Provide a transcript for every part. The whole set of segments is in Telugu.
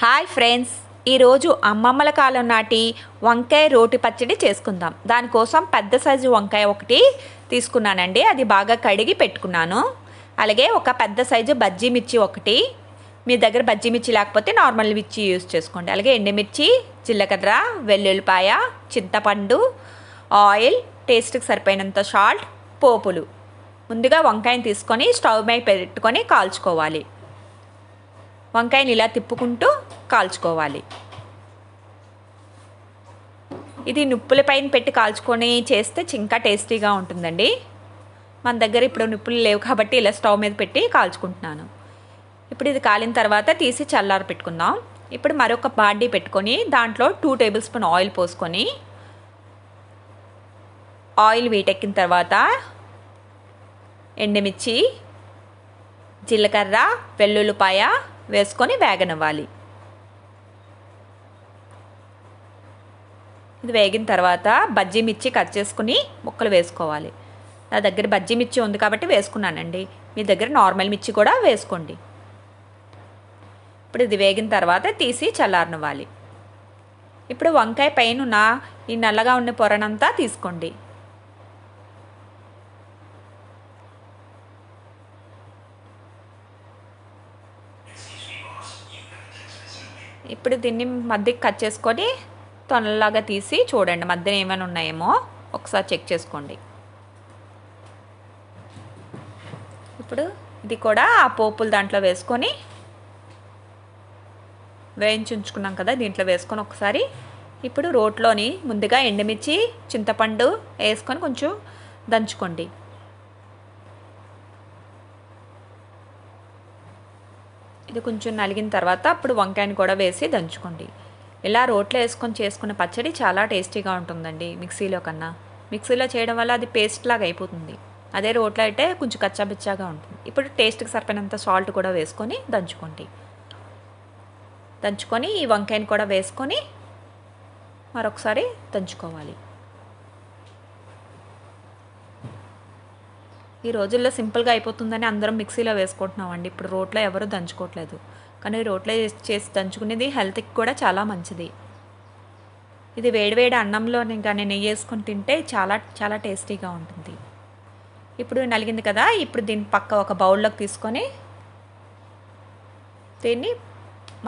హాయ్ ఫ్రెండ్స్ ఈరోజు అమ్మమ్మల కాలం నాటి వంకాయ రోటి పచ్చడి చేసుకుందాం దానికోసం పెద్ద సైజు వంకాయ ఒకటి తీసుకున్నానండి అది బాగా కడిగి పెట్టుకున్నాను అలాగే ఒక పెద్ద సైజు బజ్జీ మిర్చి ఒకటి మీ దగ్గర బజ్జీ మిర్చి లేకపోతే నార్మల్ మిర్చి యూస్ చేసుకోండి అలాగే ఎండుమిర్చి జీలకర్ర వెల్లుల్లిపాయ చింతపండు ఆయిల్ టేస్ట్కి సరిపోయినంత సాల్ట్ పోపులు ముందుగా వంకాయని తీసుకొని స్టవ్ మీద పెట్టుకొని కాల్చుకోవాలి వంకాయని ఇలా తిప్పుకుంటూ కాల్చుకోవాలి ఇది నుప్పుల పైన పెట్టి కాల్చుకొని చేస్తే ఇంకా టేస్టీగా ఉంటుందండి మన దగ్గర ఇప్పుడు నిప్పులు లేవు కాబట్టి ఇలా స్టవ్ మీద పెట్టి కాల్చుకుంటున్నాను ఇప్పుడు ఇది కాలిన తర్వాత తీసి చల్లార పెట్టుకుందాం ఇప్పుడు మరొక బాడీ పెట్టుకొని దాంట్లో టూ టేబుల్ స్పూన్ ఆయిల్ పోసుకొని ఆయిల్ వీటెక్కిన తర్వాత ఎండుమిర్చి జీలకర్ర వెల్లుల్లిపాయ వేసుకొని వేగనివ్వాలి ఇది వేగిన తర్వాత బజ్జీ మిర్చి కట్ చేసుకుని ముక్కలు వేసుకోవాలి నా దగ్గర బజ్జీ మిర్చి ఉంది కాబట్టి వేసుకున్నానండి మీ దగ్గర నార్మల్ మిర్చి కూడా వేసుకోండి ఇప్పుడు ఇది వేగిన తర్వాత తీసి చల్లారనివ్వాలి ఇప్పుడు వంకాయ పైన ఈ నల్లగా ఉన్న పొరనంతా తీసుకోండి ఇప్పుడు దీన్ని మధ్యకి కట్ చేసుకొని తొనలాగా తీసి చూడండి మధ్యన ఏమైనా ఉన్నాయేమో ఒకసారి చెక్ చేసుకోండి ఇప్పుడు ఇది కూడా ఆ పోపులు దాంట్లో వేసుకొని వేయించి ఉంచుకున్నాం కదా దీంట్లో వేసుకొని ఒకసారి ఇప్పుడు రోట్లోని ముందుగా ఎండుమిర్చి చింతపండు వేసుకొని కొంచెం దంచుకోండి ఇది కొంచెం నలిగిన తర్వాత అప్పుడు వంకాయని కూడా వేసి దంచుకోండి ఇలా రోట్లో వేసుకొని చేసుకున్న పచ్చడి చాలా టేస్టీగా ఉంటుందండి మిక్సీలో కన్నా మిక్సీలో చేయడం వల్ల అది పేస్ట్ లాగా అయిపోతుంది అదే రోట్లో అయితే కొంచెం కచ్చాబిచ్చాగా ఉంటుంది ఇప్పుడు టేస్ట్కి సరిపోయినంత సాల్ట్ కూడా వేసుకొని దంచుకోండి దంచుకొని ఈ వంకాయని కూడా వేసుకొని మరొకసారి దంచుకోవాలి ఈ రోజుల్లో సింపుల్గా అయిపోతుందని అందరం మిక్సీలో వేసుకుంటున్నామండి ఇప్పుడు రోట్లో ఎవరు దంచుకోవట్లేదు కానీ రోట్లో చేసి దంచుకునేది హెల్త్కి కూడా చాలా మంచిది ఇది వేడివేడి అన్నంలో కానీ నెయ్యి వేసుకొని తింటే చాలా చాలా టేస్టీగా ఉంటుంది ఇప్పుడు నలిగింది కదా ఇప్పుడు దీని పక్క ఒక బౌల్లోకి తీసుకొని దీన్ని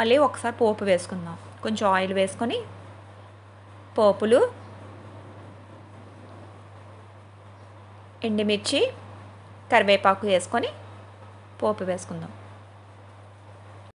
మళ్ళీ ఒకసారి పోపు వేసుకుందాం కొంచెం ఆయిల్ వేసుకొని పోపులు ఎండుమిర్చి కరివేపాకు వేసుకొని పోపు వేసుకుందాం